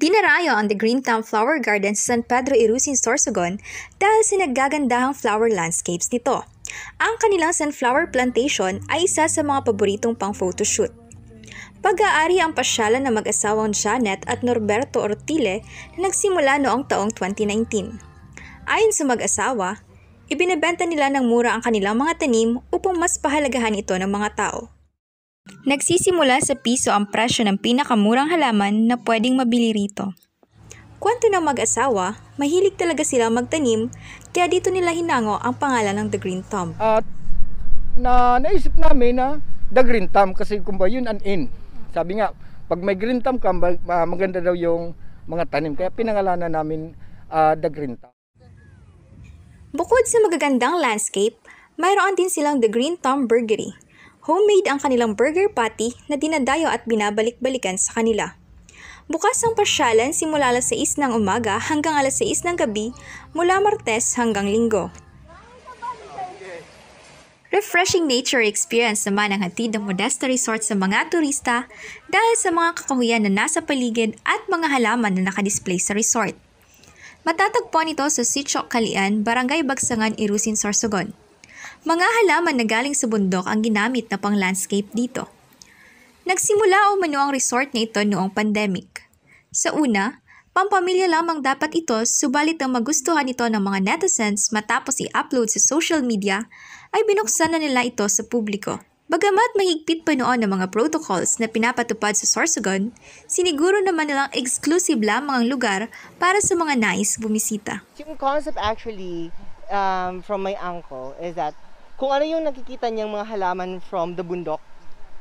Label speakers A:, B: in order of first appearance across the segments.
A: Dinarayo ang the Greentown Flower Garden sa San Pedro Irusin, Sorsogon dahil sa naggagandahang flower landscapes nito. Ang kanilang sunflower plantation ay isa sa mga paboritong pang photoshoot. Pag-aari ang pasyalan ng mag-asawang Janet at Norberto Ortile na nagsimula noong taong 2019. Ayon sa mag-asawa, ibinebenta nila ng mura ang kanilang mga tanim upang mas pahalagahan ito ng mga tao. Nagsisimula sa piso ang presyo ng pinakamurang halaman na pwedeng mabili rito. Kwento ng mag-asawa, mahilig talaga silang magtanim, kaya dito nila hinango ang pangalan ng The Green Thumb. At na, naisip
B: namin na The Green Thumb kasi kumbaga yun an in. Sabi nga, pag may green thumb ka, maganda daw yung mga tanim. Kaya pinangalanan namin uh, The Green Thumb.
A: Bukod sa magagandang landscape, mayroon din silang The Green Thumb Burgery Homemade ang kanilang burger patty na dinadayo at binabalik-balikan sa kanila. Bukas ang pasyalan simula alas 6 ng umaga hanggang alas 6 ng gabi mula Martes hanggang Linggo. Refreshing nature experience naman ang hatid ng Modesta Resort sa mga turista dahil sa mga kakahuyan na nasa paligid at mga halaman na nakadisplay sa resort. Matatagpuan ito sa Sitio Kalian, Barangay Bagsangan, Irusin, Sorsogon. Mga halaman na galing sa bundok ang ginamit na pang landscape dito. Nagsimula o umano ang resort na ito noong pandemic. Sa una, pampamilya lamang dapat ito subalit ang magustuhan ito ng mga netizens matapos i-upload sa social media ay binuksan na nila ito sa publiko. Bagamat mahigpit pa noon ang mga protocols na pinapatupad sa Sorsogon, siniguro naman nilang exclusive lamang ang lugar para sa mga nais bumisita.
B: Yung concept actually um, from my uncle is that kung ano yung nakikita niyang mga halaman from the bundok,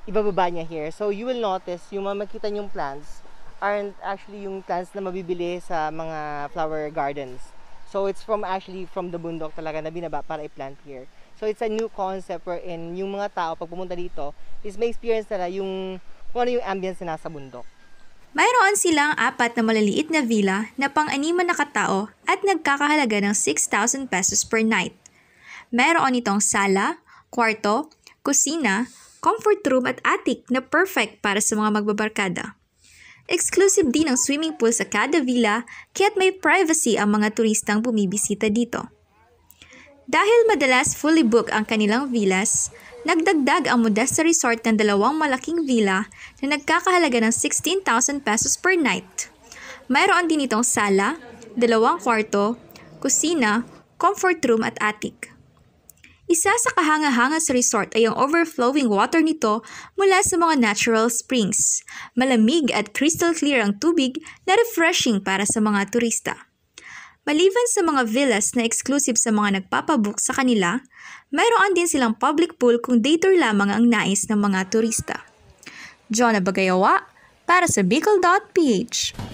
B: ibababa niya here. So you will notice, yung mga makita niyong plants aren't actually yung plants na mabibili sa mga flower gardens. So it's from actually from the bundok talaga na binaba para i-plant here. So it's a new concept wherein yung mga tao pag pumunta dito is may experience nila yung kung ano yung ambience na nasa bundok. Mayroon
A: silang apat na maliliit na villa na pang-anima na katao at nagkakahalaga ng 6,000 pesos per night. Meron itong sala, kwarto, kusina, comfort room at attic na perfect para sa mga magbabarkada. Exclusive din ang swimming pool sa kada villa kaya't may privacy ang mga turistang bumibisita dito. Dahil madalas fully book ang kanilang villas, nagdagdag ang Modesta Resort ng dalawang malaking villa na nagkakahalaga ng 16,000 pesos per night. Mayroon din itong sala, dalawang kwarto, kusina, comfort room at attic. Isa sa kahanga-hanga sa resort ay ang overflowing water nito mula sa mga natural springs. Malamig at crystal clear ang tubig na refreshing para sa mga turista. Maliban sa mga villas na exclusive sa mga nagpapabook sa kanila, mayroon din silang public pool kung day tour lamang ang nais ng mga turista. Jonah Bagayawa para sa Bicol.ph